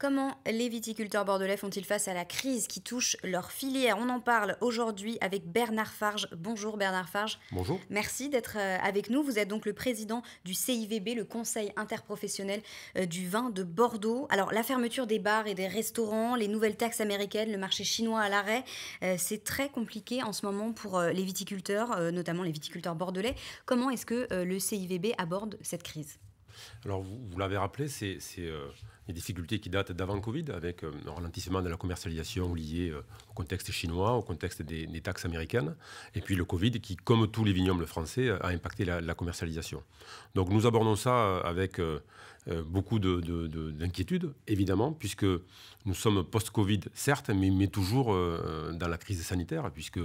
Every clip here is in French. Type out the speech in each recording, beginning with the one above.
Comment les viticulteurs bordelais font-ils face à la crise qui touche leur filière On en parle aujourd'hui avec Bernard Farge. Bonjour Bernard Farge. Bonjour. Merci d'être euh, avec nous. Vous êtes donc le président du CIVB, le Conseil interprofessionnel euh, du vin de Bordeaux. Alors la fermeture des bars et des restaurants, les nouvelles taxes américaines, le marché chinois à l'arrêt, euh, c'est très compliqué en ce moment pour les viticulteurs, notamment les viticulteurs bordelais. Comment est-ce que le CIVB aborde cette crise alors, vous, l'avez rappelé, c'est euh, les des difficultés qui datent d'avant Covid, avec un euh, ralentissement de la commercialisation lié euh, au contexte chinois, au contexte des, taxes américaines, et puis le Covid qui, comme tous les vignobles français, a impacté la commercialisation. Donc, nous abordons ça avec euh, beaucoup d'inquiétudes, de, de, évidemment, puisque nous sommes post-Covid, certes, mais, mais toujours euh, euh, dans la crise sanitaire, puisque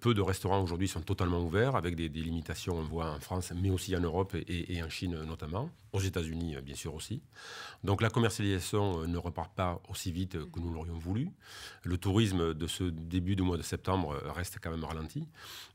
peu de restaurants aujourd'hui sont totalement ouverts, avec des, limitations, on voit en France, mais aussi en Europe et, en Chine notamment, aux États-Unis bien sûr aussi. Donc la commercialisation ne repart pas aussi vite que nous l'aurions voulu. Le tourisme de ce début du mois de septembre reste quand même ralenti.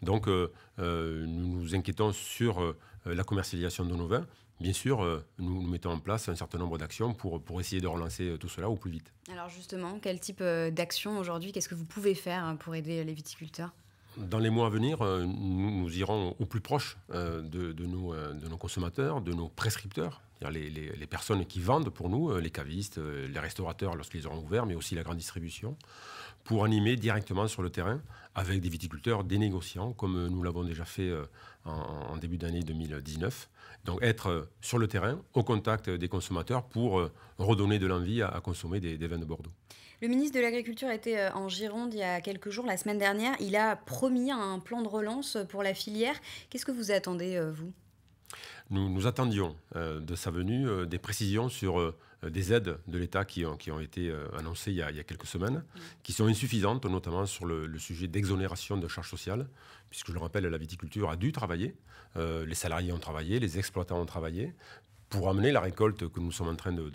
Donc nous nous inquiétons sur la commercialisation de nos vins, bien sûr, euh, nous, mettons en place un certain nombre d'actions pour, pour essayer de relancer euh, tout cela au plus vite. Alors justement, quel type euh, d'action aujourd'hui, qu'est-ce que vous pouvez faire hein, pour aider les viticulteurs dans les mois à venir, nous, irons au plus proche de, de, nos, de, nos, consommateurs, de nos prescripteurs, les, les, les, personnes qui vendent pour nous, les cavistes, les restaurateurs lorsqu'ils auront ouvert, mais aussi la grande distribution, pour animer directement sur le terrain avec des viticulteurs, des négociants, comme nous l'avons déjà fait euh, en, début d'année 2019. Donc être euh, sur le terrain, au contact des consommateurs pour euh, redonner de l'envie à, consommer des, vins de Bordeaux. Le ministre de l'Agriculture était en Gironde il y a quelques jours, la semaine dernière. Il a promis un plan de relance pour la filière. Qu'est-ce que vous attendez, vous nous, nous, attendions de sa venue des précisions sur euh, des aides de l'État qui ont, qui ont été euh, annoncées il y, a, quelques semaines, qui sont insuffisantes, notamment sur le, sujet d'exonération de charges sociales, puisque je le rappelle, la viticulture a dû travailler, euh, les salariés ont travaillé, les exploitants ont travaillé pour amener la récolte que nous sommes en train de,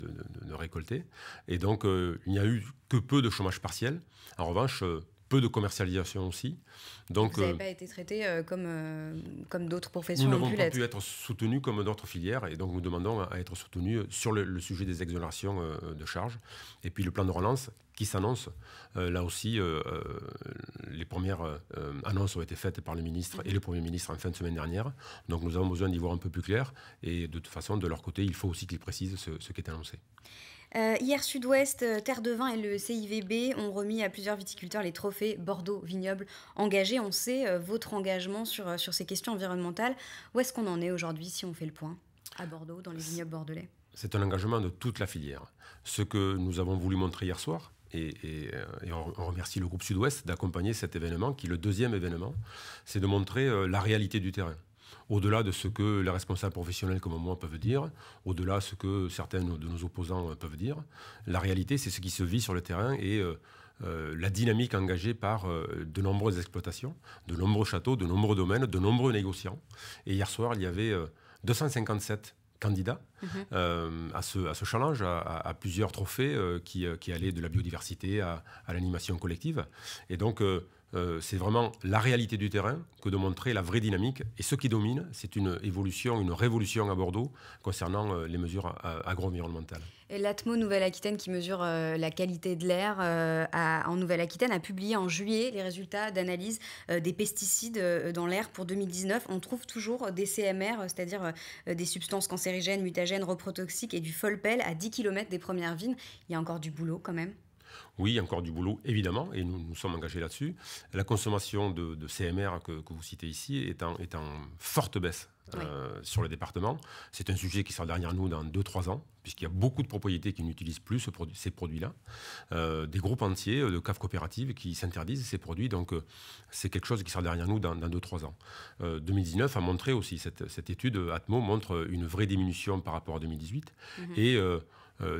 récolter. Et donc, il n'y a eu que peu de chômage partiel. En revanche, peu de commercialisation aussi. Donc, Vous n'avez euh, pas été traité euh, euh, comme, d'autres professions Nous n'avons pas pu être soutenus comme d'autres filières et donc nous demandons à, être soutenus sur le, sujet des exonérations de charges. Et puis le plan de relance qui s'annonce. Euh, là aussi, euh, euh, les premières annonces ont été faites par le ministre et le Premier ministre en fin de semaine dernière. Donc nous avons besoin d'y voir un peu plus clair. Et de toute façon, de leur côté, il faut aussi qu'ils précisent ce, qui est annoncé. hier, Sud-Ouest, Terre de Vin et le CIVB ont remis à plusieurs viticulteurs les trophées Bordeaux Vignoble engagés. On sait votre engagement sur, sur ces questions environnementales. Où est-ce qu'on en est aujourd'hui si on fait le point à Bordeaux, dans les vignobles bordelais C'est un engagement de toute la filière. Ce que nous avons voulu montrer hier soir, et, euh, on, remercie le groupe Sud-Ouest d'accompagner cet événement, qui est le deuxième événement, c'est de montrer euh, la réalité du terrain. Au-delà de ce que les responsables professionnels comme moi peuvent dire, au-delà de ce que certains de nos opposants euh, peuvent dire, la réalité, c'est ce qui se vit sur le terrain et la dynamique engagée par de nombreuses exploitations, de nombreux châteaux, de nombreux domaines, de nombreux négociants. Et hier soir, il y avait 257 candidat mhm. euh, à, ce, à, ce, challenge, à, plusieurs trophées euh, euh, qui, allaient de la biodiversité à, à l'animation collective. Et donc, euh, c'est vraiment la réalité du terrain que de montrer la vraie dynamique. Et ce qui domine, c'est une évolution, une révolution à Bordeaux concernant euh, les mesures agro-environnementales. L'ATMO Nouvelle-Aquitaine, qui mesure euh, la qualité de l'air en Nouvelle-Aquitaine, a publié en juillet les résultats d'analyse des pesticides dans l'air pour 2019. On trouve toujours des CMR, c'est-à-dire des substances cancérigènes, mutagènes, reprotoxiques et du folpel à 10 km des premières vignes. Il y a encore du boulot quand même. Oui, encore du boulot, évidemment, et nous nous sommes engagés là-dessus. La consommation de, CMR que, vous citez ici est en, forte baisse. Euh, sur le département. C'est un sujet qui sera derrière nous dans 2-3 ans, puisqu'il y a beaucoup de propriétés qui n'utilisent plus ces produits-là. Euh, des groupes entiers euh, de caves coopératives qui s'interdisent ces produits, donc c'est quelque chose qui sera derrière nous dans 2-3 ans. 2019 a montré aussi, cette, étude Atmo montre une vraie diminution par rapport à 2018, mhm. et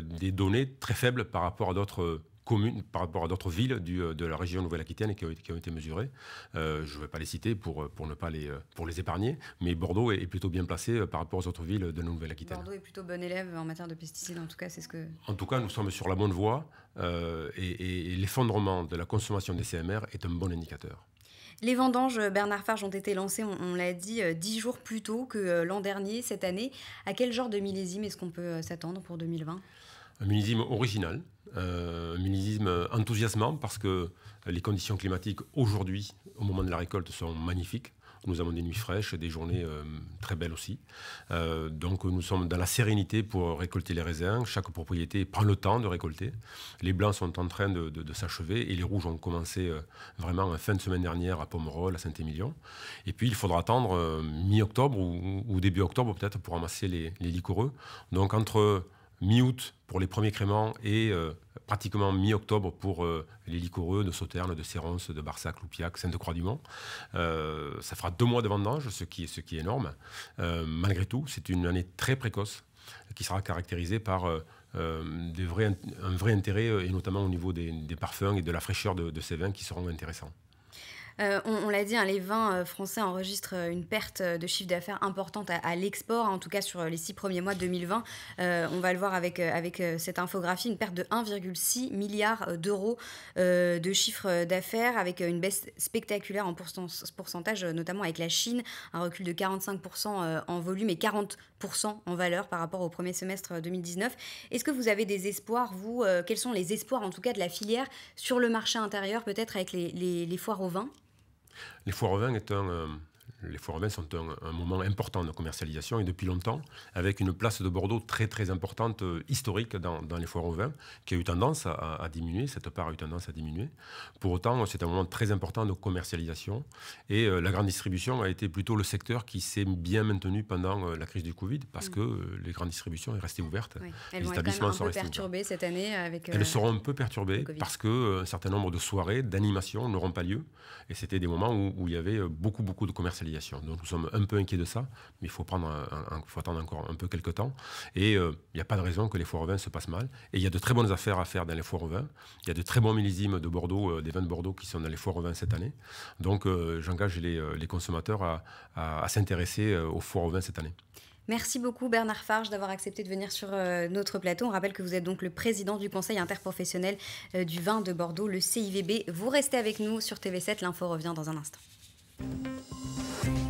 des données très faibles par rapport à d'autres communes par rapport à d'autres villes du, euh, de la région Nouvelle-Aquitaine qui, qui, ont été mesurées. Euh, je ne vais pas les citer pour, pour ne pas les, euh, pour les épargner, mais Bordeaux est, plutôt bien placé par rapport aux autres villes de Nouvelle-Aquitaine. Bordeaux est plutôt bon élève en matière de pesticides, en tout cas, c'est ce que... En tout cas, nous sommes sur la bonne voie et, l'effondrement de la consommation des CMR est un bon indicateur. Les vendanges Bernard Farge ont été lancées, on, on l'a dit, dix jours plus tôt que l'an dernier, cette année. À quel genre de millésime est-ce qu'on peut s'attendre pour 2020 Un millésime original, euh, millésime enthousiasmant parce que les conditions climatiques aujourd'hui, au moment de la récolte, sont magnifiques. Nous avons des nuits fraîches, des journées euh, très belles aussi. Euh, donc nous sommes dans la sérénité pour récolter les raisins. Chaque propriété prend le temps de récolter. Les blancs sont en train de, s'achever et les rouges ont commencé euh, vraiment fin de semaine dernière à Pomerol, à Saint-Émilion. Et puis il faudra attendre mi-octobre ou, début octobre peut-être pour ramasser les, les Donc entre mi-août pour les premiers créments et euh, pratiquement mi-octobre pour euh, les licoreux de Sauternes, de Séronce, de Barsac, Loupiac, Sainte-Croix-du-Mont. Euh, ça fera deux mois de vendange, ce qui, ce qui est énorme. malgré tout, c'est une année très précoce qui sera caractérisée par un vrai intérêt, et notamment au niveau des, parfums et de la fraîcheur de ces vins qui seront intéressants. Euh, on, l'a dit, hein, les vins euh, français enregistrent euh, une perte de chiffre d'affaires importante à, l'export, en tout cas sur les six premiers mois 2020. on va le voir avec, cette infographie, une perte de 1,6 milliard d'euros de chiffre d'affaires, avec une baisse spectaculaire en pourcentage, notamment avec la Chine, un recul de 45% en volume et 40% en valeur par rapport au premier semestre 2019. Est-ce que vous avez des espoirs, vous Quels sont les espoirs en tout cas de la filière sur le marché intérieur, peut-être avec les, foires au vins les foires au euh, les foires sont un, moment important de commercialisation et depuis longtemps, avec une place de Bordeaux très très importante, euh, historique dans, les foires au vin, qui a eu tendance à, diminuer, cette part a eu tendance à diminuer. Pour autant, c'est un moment très important de commercialisation et euh, la grande distribution a été plutôt le secteur qui s'est bien maintenu pendant euh, la crise du Covid parce mm. que les grandes distributions est restées ouvertes. les établissements sont restés perturbées cette année avec. Elles seront un peu perturbées parce que un certain nombre de soirées, d'animations n'auront pas lieu et c'était des moments où il y avait beaucoup beaucoup de commercialisation donc nous sommes un peu inquiets de ça, mais il faut, attendre encore un peu quelques temps. Et euh, il n'y a pas de raison que les foires au vin se passent mal. Et il y a de très bonnes affaires à faire dans les foires au vin. Il y a de très bons millésimes de Bordeaux, euh, des vins de Bordeaux qui sont dans les foires au vin cette année. Donc euh, j'engage les, consommateurs à, s'intéresser aux foires au vin cette année. Merci beaucoup Bernard Farge d'avoir accepté de venir sur notre plateau. On rappelle que vous êtes donc le président du Conseil interprofessionnel du vin de Bordeaux, le CIVB. Vous restez avec nous sur TV7, l'info revient dans un instant. Thank you.